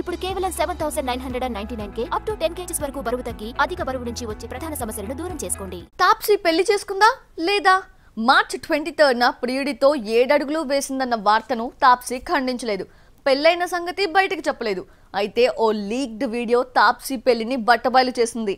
ఇప్పుడు కేవలం seven thousand nine hundred and ninety nine కే అప్ టు టెన్ కేజీస్ వరకు బరువు తగ్గి అధిక బరువు నుంచి వచ్చే ప్రధాన సమస్యలను దూరం చేసుకోండి తాప్సీ పెళ్లి చేసుకుందా లేదా మార్చ్ ట్వంటీ థర్డ్న ప్రియుడితో ఏడడుగులు వేసిందన్న వార్తను తాప్సీ ఖండించలేదు పెళ్ళైన సంగతి బయటకు చెప్పలేదు అయితే ఓ లీక్డ్ వీడియో తాప్సీ పెళ్లిని బట్టబయలు చేసింది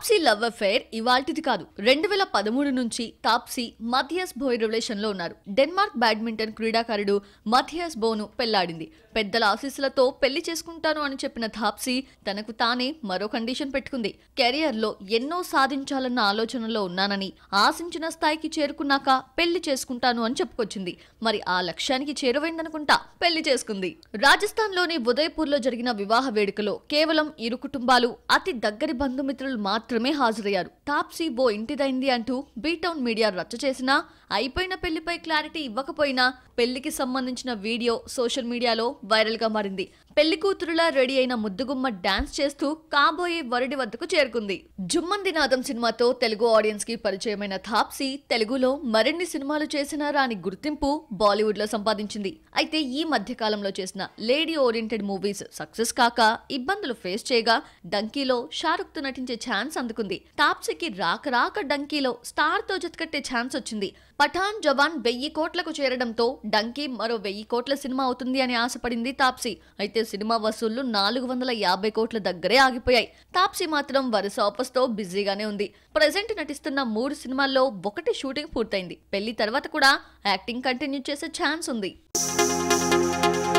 తాప్సీ లవ్ అఫేర్ ఇవాల్టిది కాదు రెండు వేల పదమూడు నుంచి తాప్సీ మథియస్ బోయ్ రిలేషన్ లో ఉన్నారు డెన్మార్క్ బ్యాడ్మింటన్ క్రీడాకారుడు మథియస్ బోను పెళ్లాడింది పెద్దల ఆశీస్సులతో పెళ్లి చేసుకుంటాను అని చెప్పిన తాప్సీ తనకు తానే మరో కండిషన్ పెట్టుకుంది కెరియర్ లో ఎన్నో సాధించాలన్న ఆలోచనలో ఉన్నానని ఆశించిన స్థాయికి చేరుకున్నాక పెళ్లి చేసుకుంటాను అని చెప్పుకొచ్చింది మరి ఆ లక్ష్యానికి చేరువైందనుకుంటా పెళ్లి చేసుకుంది రాజస్థాన్ లోని ఉదయపూర్ లో జరిగిన వివాహ వేడుకలో కేవలం ఇరు కుటుంబాలు అతి దగ్గరి బంధుమిత్రులు మాత్రం మాత్రమే హాజరయ్యారు తాప్సీ బో ఇంటిదైంది అంటూ బీటౌన్ మీడియా రచ్చ చేసినా అయిపోయిన పెళ్లిపై క్లారిటీ ఇవ్వకపోయినా పెళ్లికి సంబంధించిన వీడియో సోషల్ మీడియాలో వైరల్గా మారింది పెళ్లి కూతురులా రెడీ అయిన ముద్దుగుమ్మ డాన్స్ చేస్తూ కాబోయే వరుడి వద్దకు చేరుకుంది నాదం సినిమాతో తెలుగు ఆడియన్స్ కి పరిచయమైన థాప్సీ తెలుగులో మరిన్ని సినిమాలు చేసిన రాని గుర్తింపు బాలీవుడ్ లో సంపాదించింది అయితే ఈ మధ్య కాలంలో చేసిన లేడీ ఓరియంటెడ్ మూవీస్ సక్సెస్ కాక ఇబ్బందులు ఫేస్ చేయగా డంకీలో షారుఖ్ తో నటించే ఛాన్స్ అందుకుంది తాప్సీకి రాక రాక డంకీలో స్టార్ తో జతకట్టే ఛాన్స్ వచ్చింది పఠాన్ జవాన్ వెయ్యి కోట్లకు చేరడంతో డంకీ మరో వెయ్యి కోట్ల సినిమా అవుతుంది అని ఆశపడింది తాప్సీ అయితే అయితే సినిమా వసూళ్లు నాలుగు వందల యాభై కోట్ల దగ్గరే ఆగిపోయాయి తాప్సీ మాత్రం వరుస ఆఫర్స్ తో బిజీగానే ఉంది ప్రజెంట్ నటిస్తున్న మూడు సినిమాల్లో ఒకటి షూటింగ్ పూర్తయింది పెళ్లి తర్వాత కూడా యాక్టింగ్ కంటిన్యూ చేసే ఛాన్స్ ఉంది